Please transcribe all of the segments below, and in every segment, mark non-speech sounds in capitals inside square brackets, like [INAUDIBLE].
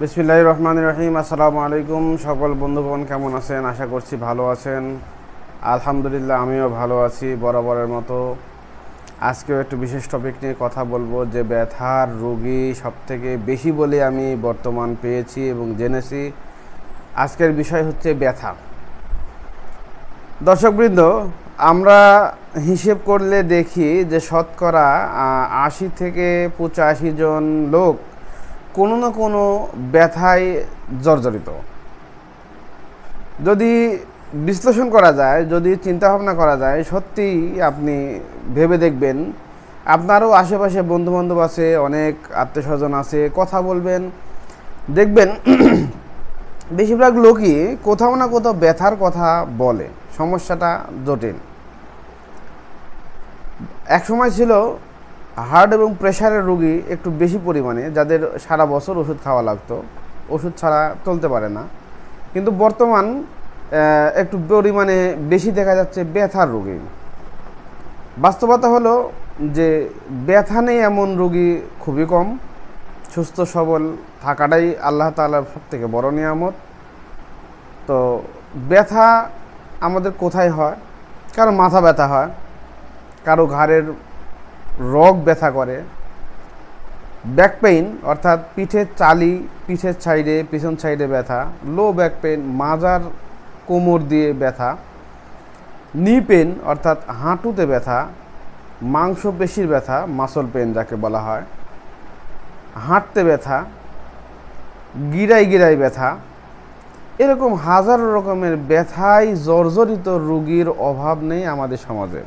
বিসমিল্লাহ রহমান রহিম আসসালামু আলাইকুম সকল বন্ধুগণ কেমন আছেন আশা করছি ভালো আছেন আলহামদুলিল্লাহ আমিও ভালো আছি বরাবরের মতো আজকেও একটু বিশেষ টপিক নিয়ে কথা বলবো যে ব্যথার রোগী সবথেকে বেশি বলে আমি বর্তমান পেয়েছি এবং জেনেছি আজকের বিষয় হচ্ছে ব্যথা দর্শকবৃন্দ আমরা হিসেব করলে দেখি যে শতকরা আশি থেকে পঁচাশি জন লোক কোনো না কোনো ব্যথায় জর্জরিত যদি বিশ্লেষণ করা যায় যদি চিন্তা ভাবনা করা যায় সত্যিই আপনি ভেবে দেখবেন আপনারও আশেপাশে বন্ধুবান্ধব আছে অনেক আত্মীয়স্বজন আছে কথা বলবেন দেখবেন [CLEARS THROAT] বেশিরভাগ লোকই কোথাও না কোথাও ব্যথার কথা বলে সমস্যাটা জটিল এক সময় ছিল হার্ট এবং প্রেশারের রুগী একটু বেশি পরিমাণে যাদের সারা বছর ওষুধ খাওয়া লাগতো ওষুধ ছাড়া চলতে পারে না কিন্তু বর্তমান একটু পরিমাণে বেশি দেখা যাচ্ছে ব্যথার রুগী বাস্তবতা হলো যে ব্যথা নেই এমন রুগী খুবই কম সুস্থ সবল থাকাটাই আল্লাহ তালার সব থেকে বড় নিয়ামত তো ব্যথা আমাদের কোথায় হয় কারো মাথা ব্যথা হয় কারো ঘাড়ের রগ ব্যথা করে ব্যাক পেইন অর্থাৎ পিঠের চালি পিঠের সাইডে পিছন সাইডে ব্যথা লো ব্যাক পেইন মাজার কোমর দিয়ে ব্যথা নি পেন অর্থাৎ হাঁটুতে ব্যথা পেশির ব্যথা মাসল পেন যাকে বলা হয় হাঁটতে ব্যথা গিরাই গিরাই ব্যথা এরকম হাজারো রকমের ব্যথায় জর্জরিত রুগীর অভাব নেই আমাদের সমাজে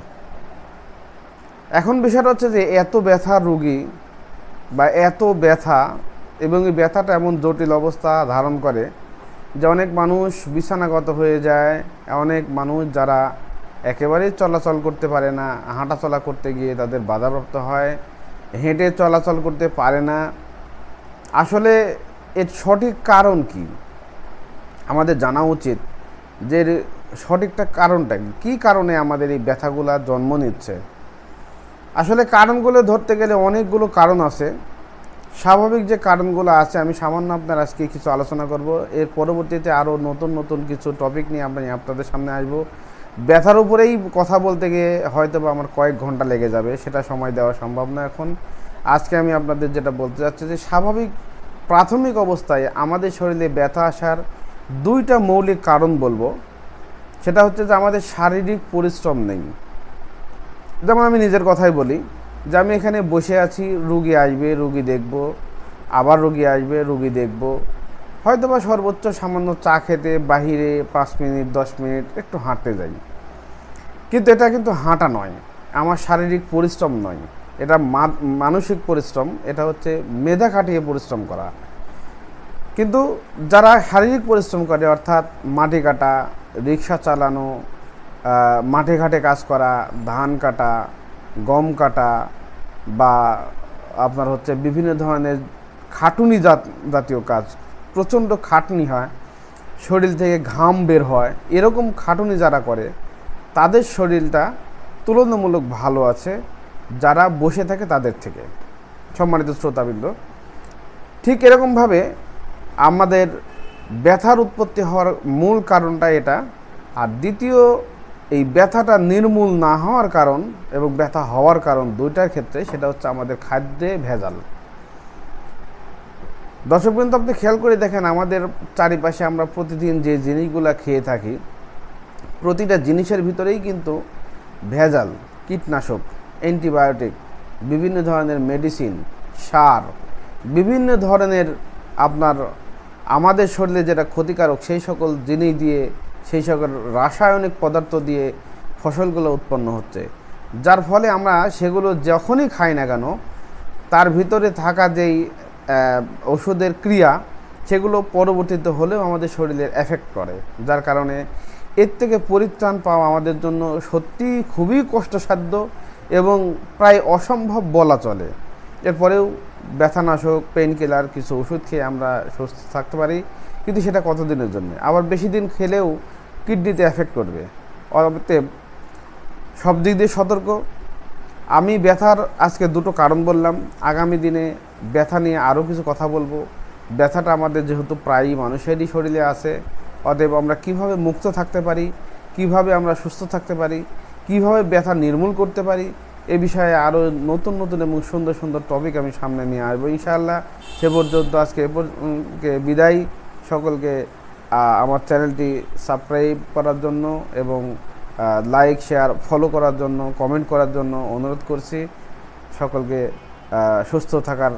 এখন বিষয়টা হচ্ছে যে এত ব্যথা রুগী বা এত ব্যথা এবং এই ব্যথাটা এমন জটিল অবস্থা ধারণ করে যে অনেক মানুষ বিছানাগত হয়ে যায় অনেক মানুষ যারা একেবারেই চলাচল করতে পারে না হাঁটাচলা করতে গিয়ে তাদের বাধাপ্রাপ্ত হয় হেঁটে চলাচল করতে পারে না আসলে এর সঠিক কারণ কি আমাদের জানা উচিত যে সঠিকটা কারণটা কি কারণে আমাদের এই ব্যথাগুলা জন্ম নিচ্ছে আসলে কারণগুলো ধরতে গেলে অনেকগুলো কারণ আছে স্বাভাবিক যে কারণগুলো আছে আমি সামান্য আপনার আজকে কিছু আলোচনা করব এর পরবর্তীতে আরও নতুন নতুন কিছু টপিক নিয়ে আমরা আপনাদের সামনে আসব ব্যথার উপরেই কথা বলতে গিয়ে হয়তো বা আমার কয়েক ঘন্টা লেগে যাবে সেটা সময় দেওয়া সম্ভব না এখন আজকে আমি আপনাদের যেটা বলতে চাচ্ছি যে স্বাভাবিক প্রাথমিক অবস্থায় আমাদের শরীরে ব্যথা আসার দুইটা মৌলিক কারণ বলবো সেটা হচ্ছে যে আমাদের শারীরিক পরিশ্রম নেই যেমন আমি নিজের কথাই বলি যে আমি এখানে বসে আছি রুগী আসবে রুগী দেখব আবার রুগী আসবে রুগী দেখব হয়তো বা সর্বোচ্চ সামান্য চা খেতে বাহিরে পাঁচ মিনিট দশ মিনিট একটু হাঁটতে যাই কিন্তু এটা কিন্তু হাঁটা নয় আমার শারীরিক পরিশ্রম নয় এটা মানসিক পরিশ্রম এটা হচ্ছে মেধা কাটিয়ে পরিশ্রম করা কিন্তু যারা শারীরিক পরিশ্রম করে অর্থাৎ মাটি কাটা রিক্সা চালানো মাঠে ঘাটে কাজ করা ধান কাটা গম কাটা বা আপনার হচ্ছে বিভিন্ন ধরনের খাটুনি জাত জাতীয় কাজ প্রচণ্ড খাটনি হয় শরীর থেকে ঘাম বের হয় এরকম খাটুনি যারা করে তাদের শরীরটা তুলনামূলক ভালো আছে যারা বসে থাকে তাদের থেকে সম্মানিত শ্রোতাবৃন্দ ঠিক এরকমভাবে আমাদের ব্যথার উৎপত্তি হওয়ার মূল কারণটা এটা আর দ্বিতীয় এই ব্যথাটা নির্মূল না হওয়ার কারণ এবং ব্যথা হওয়ার কারণ দুইটার ক্ষেত্রে সেটা হচ্ছে আমাদের খাদ্যে ভেজাল দর্শক পর্যন্ত আপনি খেয়াল করে দেখেন আমাদের চারিপাশে আমরা প্রতিদিন যে জিনিসগুলো খেয়ে থাকি প্রতিটা জিনিসের ভিতরেই কিন্তু ভেজাল কীটনাশক অ্যান্টিবায়োটিক বিভিন্ন ধরনের মেডিসিন সার বিভিন্ন ধরনের আপনার আমাদের শরীরে যেটা ক্ষতিকারক সেই সকল জিনিস দিয়ে সেই সকল রাসায়নিক পদার্থ দিয়ে ফসলগুলো উৎপন্ন হচ্ছে যার ফলে আমরা সেগুলো যখনই খাই না কেন তার ভিতরে থাকা যেই ওষুধের ক্রিয়া সেগুলো পরবর্তীতে হলেও আমাদের শরীরের এফেক্ট করে যার কারণে এর থেকে পরিত্রাণ পাওয়া আমাদের জন্য সত্যি খুবই কষ্টসাধ্য এবং প্রায় অসম্ভব বলা চলে এরপরেও ব্যথানাশক পেইন কিলার কিছু ওষুধ খেয়ে আমরা সুস্থ থাকতে পারি কিন্তু সেটা কতদিনের জন্য আবার বেশি দিন খেলেও কিডনিতে এফেক্ট করবে অতএব সব দিক দিয়ে সতর্ক আমি ব্যথার আজকে দুটো কারণ বললাম আগামী দিনে ব্যথা নিয়ে আরও কিছু কথা বলবো ব্যথাটা আমাদের যেহেতু প্রায়ই মানুষেরই শরীরে আছে অতএব আমরা কিভাবে মুক্ত থাকতে পারি কিভাবে আমরা সুস্থ থাকতে পারি কিভাবে ব্যথা নির্মূল করতে পারি এ বিষয়ে আরও নতুন নতুন এবং সুন্দর সুন্দর টপিক আমি সামনে নিয়ে আসবো ইনশাআল্লাহ সে পর্যন্ত আজকে এ বিদায় সকলকে আমার চ্যানেলটি সাবস্ক্রাইব করার জন্য এবং লাইক শেয়ার ফলো করার জন্য কমেন্ট করার জন্য অনুরোধ করছি সকলকে সুস্থ থাকার